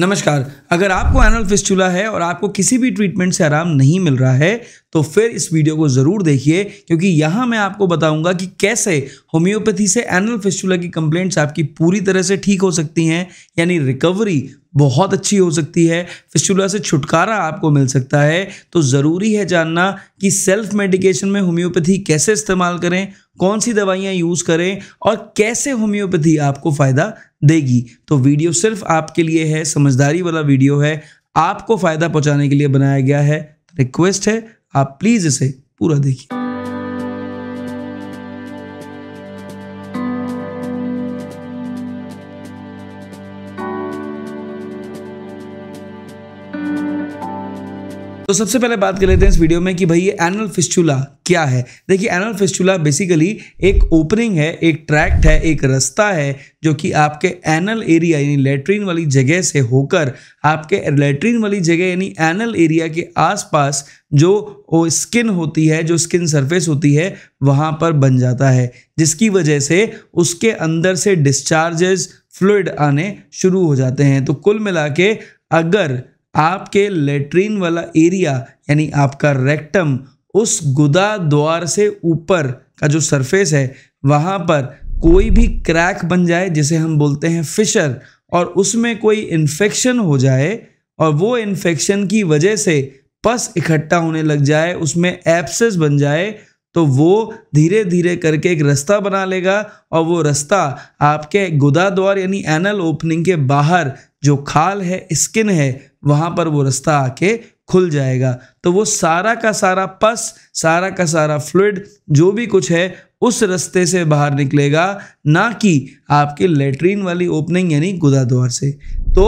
नमस्कार अगर आपको एनल फिस्टूला है और आपको किसी भी ट्रीटमेंट से आराम नहीं मिल रहा है तो फिर इस वीडियो को ज़रूर देखिए क्योंकि यहाँ मैं आपको बताऊंगा कि कैसे होम्योपैथी से एनल फिस्टूला की कंप्लेंट्स आपकी पूरी तरह से ठीक हो सकती हैं यानी रिकवरी बहुत अच्छी हो सकती है फिस्टूला से छुटकारा आपको मिल सकता है तो ज़रूरी है जानना कि सेल्फ मेडिकेशन में होम्योपैथी कैसे इस्तेमाल करें कौन सी दवाइयाँ यूज़ करें और कैसे होम्योपैथी आपको फ़ायदा देगी तो वीडियो सिर्फ आपके लिए है समझदारी वाला वीडियो है आपको फ़ायदा पहुंचाने के लिए बनाया गया है रिक्वेस्ट है आप प्लीज़ इसे पूरा देखिए तो सबसे पहले बात कर लेते हैं इस वीडियो में कि भाई ये एनल फिस्टूला क्या है देखिए एनल फिस्चुला बेसिकली एक ओपनिंग है एक ट्रैक्ट है एक रास्ता है जो कि आपके एनल एरिया यानी लेटरिन वाली जगह से होकर आपके लेटरिन वाली जगह यानी एनल एरिया के आसपास जो वो स्किन होती है जो स्किन सरफेस होती है वहाँ पर बन जाता है जिसकी वजह से उसके अंदर से डिस्चार्जेस फ्लूड आने शुरू हो जाते हैं तो कुल मिला के अगर आपके लेटरिन वाला एरिया यानी आपका रेक्टम उस गुदा द्वार से ऊपर का जो सरफेस है वहाँ पर कोई भी क्रैक बन जाए जिसे हम बोलते हैं फिशर और उसमें कोई इन्फेक्शन हो जाए और वो इन्फेक्शन की वजह से पस इकट्ठा होने लग जाए उसमें एप्सेस बन जाए तो वो धीरे धीरे करके एक रास्ता बना लेगा और वो रास्ता आपके गुदा द्वार यानी एनल ओपनिंग के बाहर जो खाल है स्किन है वहाँ पर वो रास्ता आके खुल जाएगा तो वो सारा का सारा पस सारा का सारा फ्लूड जो भी कुछ है उस रास्ते से बाहर निकलेगा ना कि आपके लेटरिन वाली ओपनिंग यानी गुदा द्वार से तो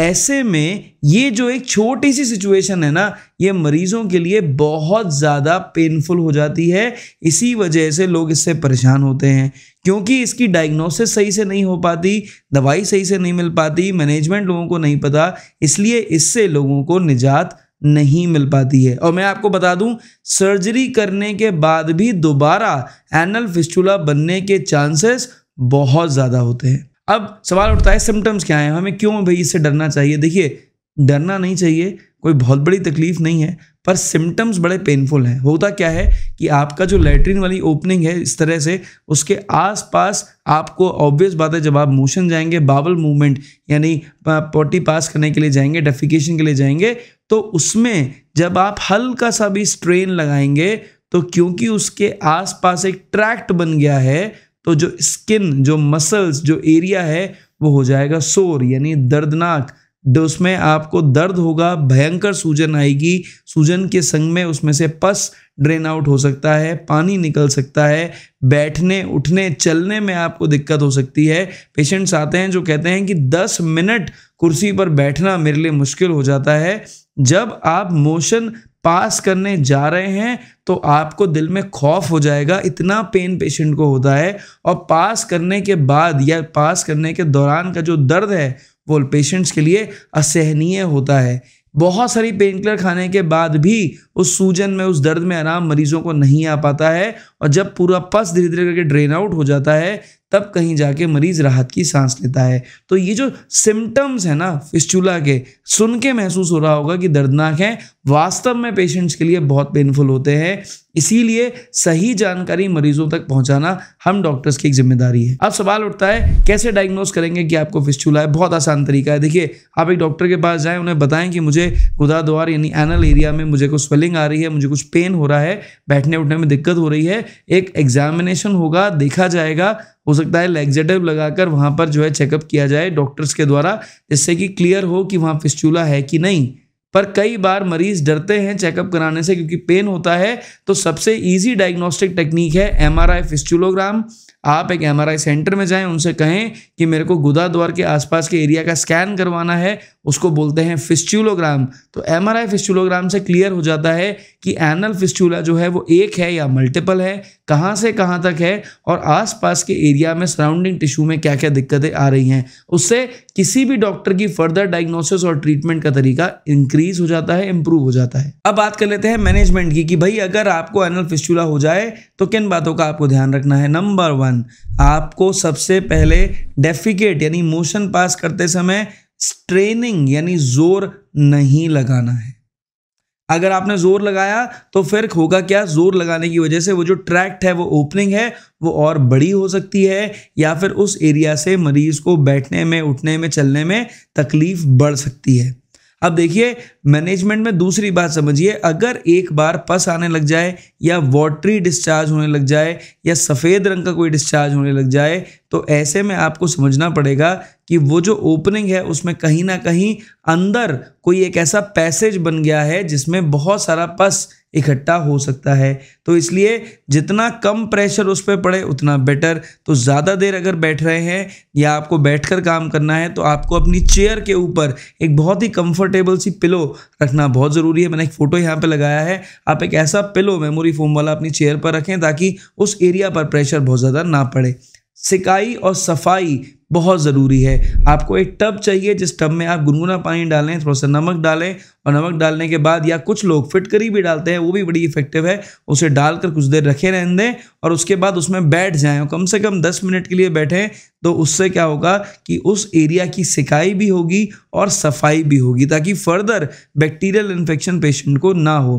ऐसे में ये जो एक छोटी सी सिचुएशन है ना ये मरीजों के लिए बहुत ज़्यादा पेनफुल हो जाती है इसी वजह से लोग इससे परेशान होते हैं क्योंकि इसकी डायग्नोसिस सही से नहीं हो पाती दवाई सही से नहीं मिल पाती मैनेजमेंट लोगों को नहीं पता इसलिए इससे लोगों को निजात नहीं मिल पाती है और मैं आपको बता दूं सर्जरी करने के बाद भी दोबारा एनल फिस्टूला बनने के चांसेस बहुत ज़्यादा होते हैं अब सवाल उठता है सिम्टम्स क्या हैं हमें क्यों भाई इससे डरना चाहिए देखिए डरना नहीं चाहिए कोई बहुत बड़ी तकलीफ नहीं है पर सिम्टम्स बड़े पेनफुल हैं होता क्या है कि आपका जो लेटरिन वाली ओपनिंग है इस तरह से उसके आसपास आपको ऑब्वियस बात है जब आप मोशन जाएंगे बावल मूवमेंट यानी पोटी पास करने के लिए जाएंगे डेफिकेशन के लिए जाएंगे तो उसमें जब आप हल्का सा भी स्ट्रेन लगाएंगे तो क्योंकि उसके आसपास एक ट्रैक्ट बन गया है तो जो स्किन जो मसल्स जो एरिया है वो हो जाएगा सोर यानी दर्दनाक तो उसमें आपको दर्द होगा भयंकर सूजन आएगी सूजन के संग में उसमें से पस ड्रेन आउट हो सकता है पानी निकल सकता है बैठने उठने चलने में आपको दिक्कत हो सकती है पेशेंट्स आते हैं जो कहते हैं कि 10 मिनट कुर्सी पर बैठना मेरे लिए मुश्किल हो जाता है जब आप मोशन पास करने जा रहे हैं तो आपको दिल में खौफ हो जाएगा इतना पेन पेशेंट को होता है और पास करने के बाद या पास करने के दौरान का जो दर्द है वो पेशेंट्स के लिए असहनीय होता है बहुत सारी पेन किलर खाने के बाद भी उस सूजन में उस दर्द में आराम मरीजों को नहीं आ पाता है और जब पूरा पस धीरे धीरे करके ड्रेन आउट हो जाता है तब कहीं जाके मरीज राहत की सांस लेता है तो ये जो सिम्टम्स है ना फिस्चूला के सुन के महसूस हो रहा होगा कि दर्दनाक है वास्तव में पेशेंट्स के लिए बहुत पेनफुल होते हैं इसीलिए सही जानकारी मरीजों तक पहुंचाना हम डॉक्टर्स की एक जिम्मेदारी है अब सवाल उठता है कैसे डायग्नोज करेंगे कि आपको फिस्चूला है बहुत आसान तरीका है देखिए आप एक डॉक्टर के पास जाएं उन्हें बताएं कि मुझे गुदा द्वार यानी एनल एरिया में मुझे कुछ स्वेलिंग आ रही है मुझे कुछ पेन हो रहा है बैठने उठने में दिक्कत हो रही है एक एग्जामिनेशन होगा देखा जाएगा हो सकता है लेग्जेटिव लगाकर वहाँ पर जो है चेकअप किया जाए डॉक्टर्स के द्वारा जिससे कि क्लियर हो कि वहाँ फिस्चूला है कि नहीं पर कई बार मरीज डरते हैं चेकअप कराने से क्योंकि पेन होता है तो सबसे इजी डायग्नोस्टिक टेक्निक है एम आर आई फिस्चुलोग्राम आप एक एम आर आई सेंटर में जाएं उनसे कहें कि मेरे को गुदा द्वार के आसपास के एरिया का स्कैन करवाना है उसको बोलते हैं फिस्ट्यूलोग्राम तो एम आर फिस्चूलोग्राम से क्लियर हो जाता है कि एनल फिस्ट्यूला जो है वो एक है या मल्टीपल है कहाँ से कहाँ तक है और आसपास के एरिया में सराउंडिंग टिश्यू में क्या क्या दिक्कतें आ रही हैं उससे किसी भी डॉक्टर की फर्दर डायग्नोसिस और ट्रीटमेंट का तरीका इंक्रीज हो जाता है इंप्रूव हो जाता है अब बात कर लेते हैं मैनेजमेंट की कि भाई अगर आपको एनल फिस्टूला हो जाए तो किन बातों का आपको ध्यान रखना है नंबर वन आपको सबसे पहले डेफिकेट यानी मोशन पास करते समय स्ट्रेनिंग यानी जोर नहीं लगाना है अगर आपने जोर लगाया तो फिर होगा क्या जोर लगाने की वजह से वो जो ट्रैक्ट है वो ओपनिंग है वो और बड़ी हो सकती है या फिर उस एरिया से मरीज को बैठने में उठने में चलने में तकलीफ बढ़ सकती है अब देखिए मैनेजमेंट में दूसरी बात समझिए अगर एक बार पस आने लग जाए या वॉटरी डिस्चार्ज होने लग जाए या सफ़ेद रंग का कोई डिस्चार्ज होने लग जाए तो ऐसे में आपको समझना पड़ेगा कि वो जो ओपनिंग है उसमें कहीं ना कहीं अंदर कोई एक ऐसा पैसेज बन गया है जिसमें बहुत सारा पस इकट्ठा हो सकता है तो इसलिए जितना कम प्रेशर उस पर पड़े उतना बेटर तो ज़्यादा देर अगर बैठ रहे हैं या आपको बैठकर काम करना है तो आपको अपनी चेयर के ऊपर एक बहुत ही कंफर्टेबल सी पिलो रखना बहुत ज़रूरी है मैंने एक फ़ोटो यहाँ पे लगाया है आप एक ऐसा पिलो मेमोरी फोम वाला अपनी चेयर पर रखें ताकि उस एरिया पर प्रेशर बहुत ज़्यादा ना पड़े सिकाई और सफाई बहुत ज़रूरी है आपको एक टब चाहिए जिस टब में आप गुनगुना पानी डालें थोड़ा सा नमक डालें और नमक डालने के बाद या कुछ लोग फिटकरी भी डालते हैं वो भी बड़ी इफेक्टिव है उसे डालकर कुछ देर रखे रहने दें और उसके बाद उसमें बैठ जाएं और कम से कम 10 मिनट के लिए बैठें तो उससे क्या होगा कि उस एरिया की सिकाई भी होगी और सफाई भी होगी ताकि फर्दर बैक्टीरियल इन्फेक्शन पेशेंट को ना हो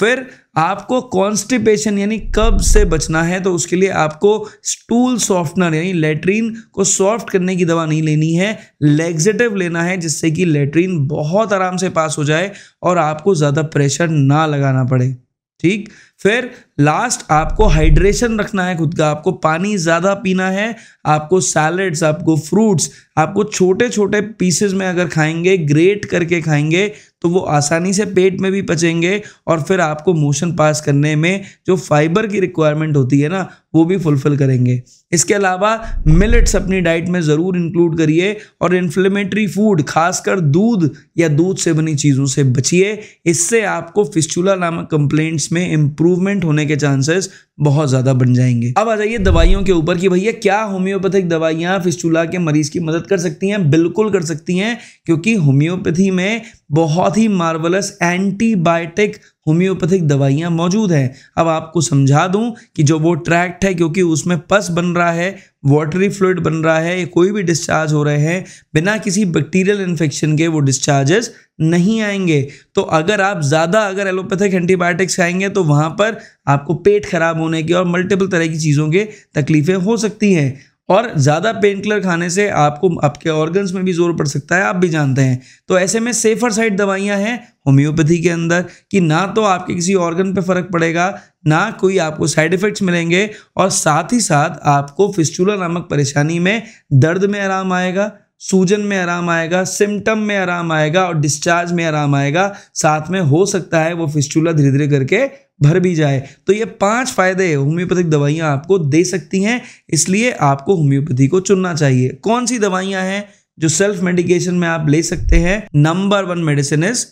फिर आपको कॉन्स्टिपेशन यानी कब से बचना है तो उसके लिए आपको स्टूल सॉफ्टनर यानी लेटरीन को सॉफ्ट करने की दवा नहीं लेनी है लेग्जेटिव लेना है जिससे कि लेटरीन बहुत आराम से पास हो जाए और आपको ज़्यादा प्रेशर ना लगाना पड़े ठीक फिर लास्ट आपको हाइड्रेशन रखना है खुद का आपको पानी ज़्यादा पीना है आपको सैलड्स आपको फ्रूट्स आपको छोटे छोटे पीसेस में अगर खाएंगे ग्रेट करके खाएंगे तो वो आसानी से पेट में भी पचेंगे और फिर आपको मोशन पास करने में जो फाइबर की रिक्वायरमेंट होती है ना वो भी फुलफिल करेंगे इसके अलावा मिलेट्स अपनी डाइट में ज़रूर इंक्लूड करिए और इन्फ्लेमेटरी फूड खासकर दूध या दूध से बनी चीज़ों से बचिए इससे आपको फिस्चूला नामक कंप्लेंट्स में इम्प्रूवमेंट होने के चांसेस बहुत ज़्यादा बन जाएंगे अब आ जाइए दवाइयों के ऊपर कि भैया क्या होम्योपैथिक दवाइयाँ फिस्चूला के मरीज़ की मदद कर सकती हैं बिल्कुल कर सकती हैं क्योंकि होम्योपैथी में बहुत ही मार्वलस एंटीबायोटिक होम्योपैथिक दवाइयाँ मौजूद हैं अब आपको समझा दूँ कि जो वो ट्रैक्ट है क्योंकि उसमें पस बन रहा है वाटरी फ्लूड बन रहा है या कोई भी डिस्चार्ज हो रहे हैं बिना किसी बैक्टीरियल इन्फेक्शन के वो डिस्चार्जेस नहीं आएंगे तो अगर आप ज़्यादा अगर एलोपैथिक एंटीबायोटिक्स खाएंगे तो वहाँ पर आपको पेट खराब होने की और मल्टीपल तरह की चीज़ों के तकलीफ़ें हो सकती हैं और ज़्यादा पेन किलर खाने से आपको आपके ऑर्गन्स में भी जोर पड़ सकता है आप भी जानते हैं तो ऐसे में सेफर साइड दवाइयाँ हैं होम्योपैथी के अंदर कि ना तो आपके किसी ऑर्गन पे फ़र्क पड़ेगा ना कोई आपको साइड इफ़ेक्ट्स मिलेंगे और साथ ही साथ आपको फिस्टूला नामक परेशानी में दर्द में आराम आएगा सूजन में आराम आएगा सिम्टम में आराम आएगा और डिस्चार्ज में आराम आएगा साथ में हो सकता है वो फिस्टूला धीरे धीरे करके भर भी जाए तो ये पांच फायदे होम्योपैथिक दवाइयां आपको दे सकती हैं इसलिए आपको होम्योपैथी को चुनना चाहिए कौन सी दवाइयां हैं जो सेल्फ मेडिकेशन में आप ले सकते हैं number one medicine is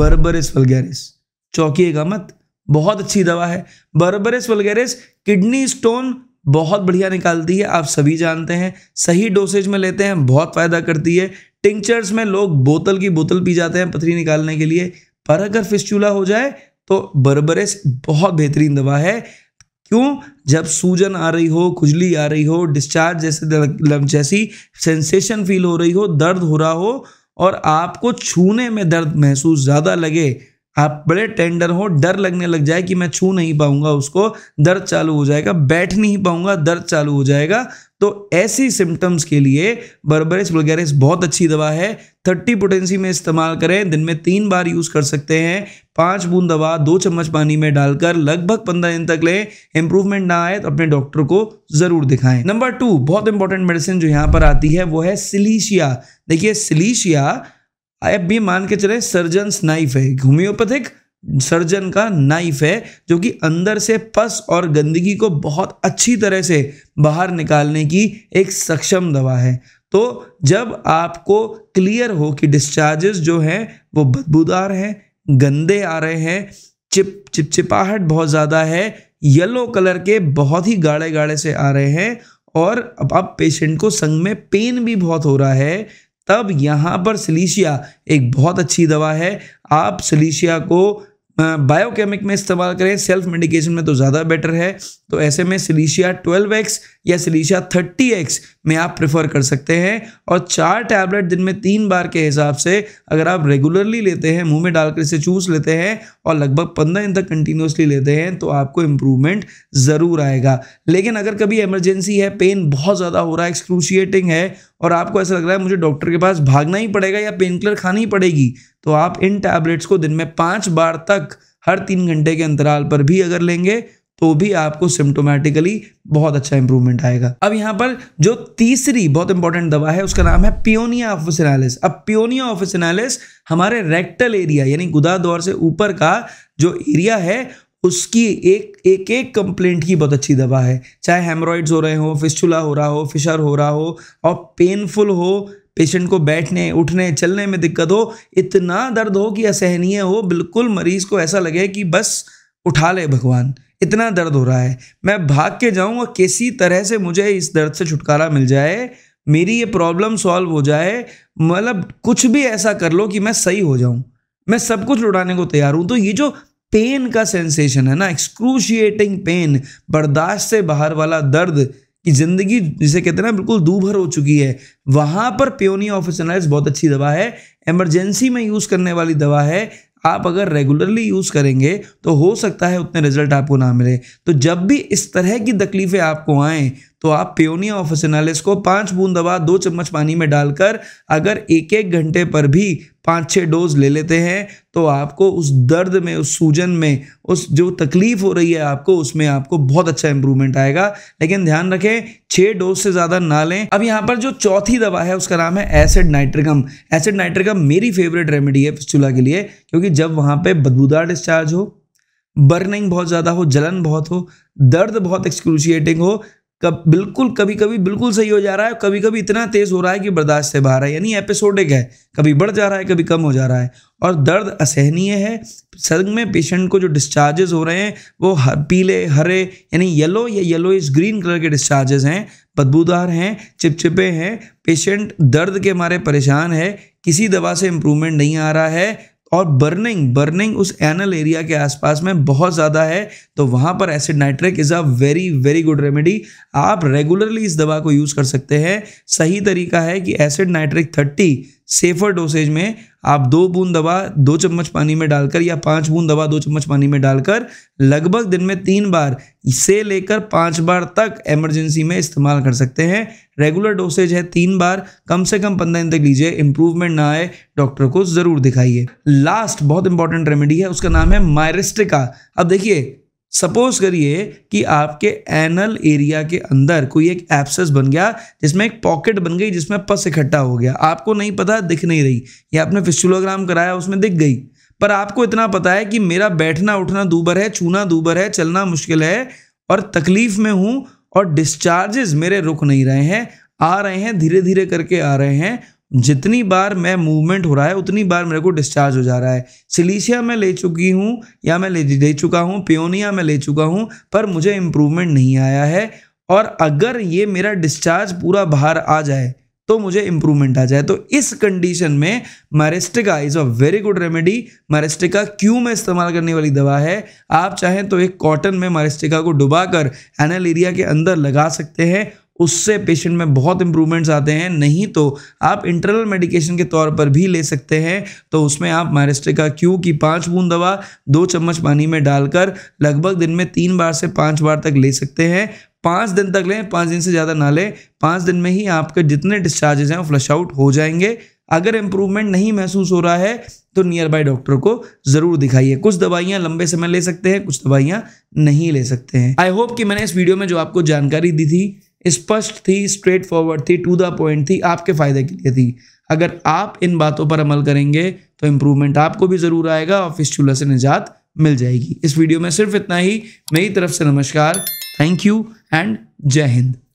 Berberis vulgaris चौकीएगा मत बहुत अच्छी दवा है बर्बरिस वलगेरिस किडनी स्टोन बहुत बढ़िया निकालती है आप सभी जानते हैं सही डोसेज में लेते हैं बहुत फ़ायदा करती है टिंक्चर्स में लोग बोतल की बोतल पी जाते हैं पथरी निकालने के लिए पर अगर फिस्चूला हो जाए तो बर्बरेस बहुत बेहतरीन दवा है क्यों जब सूजन आ रही हो खुजली आ रही हो डिस्चार्ज जैसे जैसी सेंसेशन फील हो रही हो दर्द हो रहा हो और आपको छूने में दर्द महसूस ज़्यादा लगे आप बड़े टेंडर हो डर लगने लग जाए कि मैं छू नहीं पाऊंगा उसको दर्द चालू हो जाएगा बैठ नहीं पाऊंगा दर्द चालू हो जाएगा तो ऐसी सिम्टम्स के लिए बर्बरिस बुलगेरिस बहुत अच्छी दवा है थर्टी पोटेंसी में इस्तेमाल करें दिन में तीन बार यूज़ कर सकते हैं पांच बूंद दवा दो चम्मच पानी में डालकर लगभग पंद्रह दिन तक लें इंप्रूवमेंट ना आए तो अपने डॉक्टर को ज़रूर दिखाएं नंबर टू बहुत इंपॉर्टेंट मेडिसिन जो यहाँ पर आती है वो है सिलीशिया देखिए सिलीशिया अब भी मान के चले सर्जन्स नाइफ है होम्योपैथिक सर्जन का नाइफ है जो कि अंदर से पस और गंदगी को बहुत अच्छी तरह से बाहर निकालने की एक सक्षम दवा है तो जब आपको क्लियर हो कि डिस्चार्जेस जो हैं वो बदबूदार हैं गंदे आ रहे हैं चिप चिपचिपाहट बहुत ज़्यादा है येलो कलर के बहुत ही गाढ़े गाढ़े से आ रहे हैं और अब आप पेशेंट को संग में पेन भी बहुत हो रहा है तब यहाँ पर सिलीशिया एक बहुत अच्छी दवा है आप सिलीशिया को बायोकेमिक में इस्तेमाल करें सेल्फ मेडिकेशन में तो ज़्यादा बेटर है तो ऐसे में सिलीशिया 12x या सिलीशिया 30x में आप प्रेफर कर सकते हैं और चार टैबलेट दिन में तीन बार के हिसाब से अगर आप रेगुलरली लेते हैं मुंह में डालकर इसे चूस लेते हैं और लगभग पंद्रह दिन तक कंटिन्यूसली लेते हैं तो आपको इम्प्रूवमेंट ज़रूर आएगा लेकिन अगर कभी एमरजेंसी है पेन बहुत ज़्यादा हो रहा है एक्सक्रूशिएटिंग है और आपको ऐसा लग रहा है मुझे डॉक्टर के पास भागना ही पड़ेगा या पेन किलर खानी पड़ेगी तो आप इन टैबलेट्स को दिन में पाँच बार तक हर तीन घंटे के अंतराल पर भी अगर लेंगे तो भी आपको सिम्टोमेटिकली बहुत अच्छा इंप्रूवमेंट आएगा अब यहाँ पर जो तीसरी बहुत इंपॉर्टेंट दवा है उसका नाम है पियोनिया ऑफिसनालिस अब पियोनिया ऑफिसनालिस हमारे रेक्टल एरिया यानी गुदा दौर से ऊपर का जो एरिया है उसकी एक एक एक कंप्लेंट की बहुत अच्छी दवा है चाहे हेमरॉइड्स हो रहे हो फिस्चुला हो रहा हो फिशर हो रहा हो और पेनफुल हो पेशेंट को बैठने उठने चलने में दिक्कत हो इतना दर्द हो कि असहनीय हो बिल्कुल मरीज को ऐसा लगे कि बस उठा ले भगवान इतना दर्द हो रहा है मैं भाग के और किसी तरह से मुझे इस दर्द से छुटकारा मिल जाए मेरी ये प्रॉब्लम सॉल्व हो जाए मतलब कुछ भी ऐसा कर लो कि मैं सही हो जाऊँ मैं सब कुछ लुटाने को तैयार हूँ तो ये जो पेन का सेंसेशन है ना एक्सक्रूशिएटिंग पेन बर्दाश्त से बाहर वाला दर्द कि ज़िंदगी जिसे कहते हैं ना बिल्कुल दूभर हो चुकी है वहां पर प्योनी ऑफिसनाइज बहुत अच्छी दवा है एमरजेंसी में यूज़ करने वाली दवा है आप अगर रेगुलरली यूज़ करेंगे तो हो सकता है उतने रिजल्ट आपको ना मिले तो जब भी इस तरह की तकलीफ़ें आपको आए तो आप पेयोनिया एनालिस को पांच बूंद दवा दो चम्मच पानी में डालकर अगर एक एक घंटे पर भी पांच छह डोज ले लेते हैं तो आपको उस दर्द में उस सूजन में उस जो तकलीफ हो रही है आपको उसमें आपको बहुत अच्छा इंप्रूवमेंट आएगा लेकिन ध्यान रखें छह डोज से ज़्यादा ना लें अब यहां पर जो चौथी दवा है उसका नाम है एसिड नाइट्रिकम एसिड नाइट्रिकम मेरी फेवरेट रेमेडी है पिस्चूला के लिए क्योंकि जब वहां पर बदबूदार डिस्चार्ज हो बर्निंग बहुत ज़्यादा हो जलन बहुत हो दर्द बहुत एक्सक्रूशिएटिंग हो कब बिल्कुल कभी कभी बिल्कुल सही हो जा रहा है कभी कभी इतना तेज़ हो रहा है कि बर्दाश्त से बाहर है यानी एपिसोडिक है कभी बढ़ जा रहा है कभी कम हो जा रहा है और दर्द असहनीय है संग में पेशेंट को जो डिस्चार्जेस हो रहे हैं वो हर, पीले हरे यानी येलो या येलो इस ग्रीन कलर के डिस्चार्जेस हैं बदबूदार हैं चिपचिपे हैं पेशेंट दर्द के मारे परेशान है किसी दवा से इम्प्रूवमेंट नहीं आ रहा है और बर्निंग बर्निंग उस एनल एरिया के आसपास में बहुत ज़्यादा है तो वहाँ पर acid nitric is a very very good remedy आप रेगुलरली इस दवा को यूज़ कर सकते हैं सही तरीका है कि acid nitric thirty safer dosage में आप दो बूंद दवा दो चम्मच पानी में डालकर या पांच बूंद दवा दो चम्मच पानी में डालकर लगभग दिन में तीन बार से लेकर पांच बार तक इमरजेंसी में इस्तेमाल कर सकते हैं रेगुलर डोसेज है तीन बार कम से कम पंद्रह दिन तक लीजिए इंप्रूवमेंट ना आए डॉक्टर को ज़रूर दिखाइए लास्ट बहुत इंपॉर्टेंट रेमेडी है उसका नाम है मायरिस्टिका अब देखिए सपोज करिए कि आपके एनल एरिया के अंदर कोई एक एप्सेस बन गया जिसमें एक पॉकेट बन गई जिसमें पस इकट्ठा हो गया आपको नहीं पता दिख नहीं रही या आपने फिस्टुलोग्राम कराया उसमें दिख गई पर आपको इतना पता है कि मेरा बैठना उठना दूबर है छूना दूबर है चलना मुश्किल है और तकलीफ में हूँ और डिस्चार्जेस मेरे रुक नहीं रहे हैं आ रहे हैं धीरे धीरे करके आ रहे हैं जितनी बार मैं मूवमेंट हो रहा है उतनी बार मेरे को डिस्चार्ज हो जा रहा है सिलीसिया मैं ले चुकी हूँ या मैं ले दे चुका हूँ पियोनिया मैं ले चुका हूँ पर मुझे इम्प्रूवमेंट नहीं आया है और अगर ये मेरा डिस्चार्ज पूरा बाहर आ जाए तो मुझे इंप्रूवमेंट आ जाए तो इस कंडीशन में myristica is a very good remedy myristica क्यों में इस्तेमाल करने वाली दवा है आप चाहें तो एक कॉटन में मैरिस्टिका को डुबाकर एनल एरिया के अंदर लगा सकते हैं उससे पेशेंट में बहुत इंप्रूवमेंट्स आते हैं नहीं तो आप इंटरनल मेडिकेशन के तौर पर भी ले सकते हैं तो उसमें आप मैरिस्टिका क्यू की पाँच बूंद दवा दो चम्मच पानी में डालकर लगभग दिन में तीन बार से पाँच बार तक ले सकते हैं पाँच दिन तक लें पाँच दिन से ज़्यादा ना लें पाँच दिन में ही आपके जितने डिस्चार्जेज हैं वो फ्लश आउट हो जाएंगे अगर इम्प्रूवमेंट नहीं महसूस हो रहा है तो नियर बाय डॉक्टर को ज़रूर दिखाइए कुछ दवाइयाँ लंबे समय ले सकते हैं कुछ दवाइयाँ नहीं ले सकते हैं आई होप कि मैंने इस वीडियो में जो आपको जानकारी दी थी स्पष्ट थी स्ट्रेट फॉरवर्ड थी टू द पॉइंट थी आपके फ़ायदे के लिए थी अगर आप इन बातों पर अमल करेंगे तो इम्प्रूवमेंट आपको भी ज़रूर आएगा और फिस्चूला से निजात मिल जाएगी इस वीडियो में सिर्फ इतना ही मेरी तरफ से नमस्कार थैंक यू एंड जय हिंद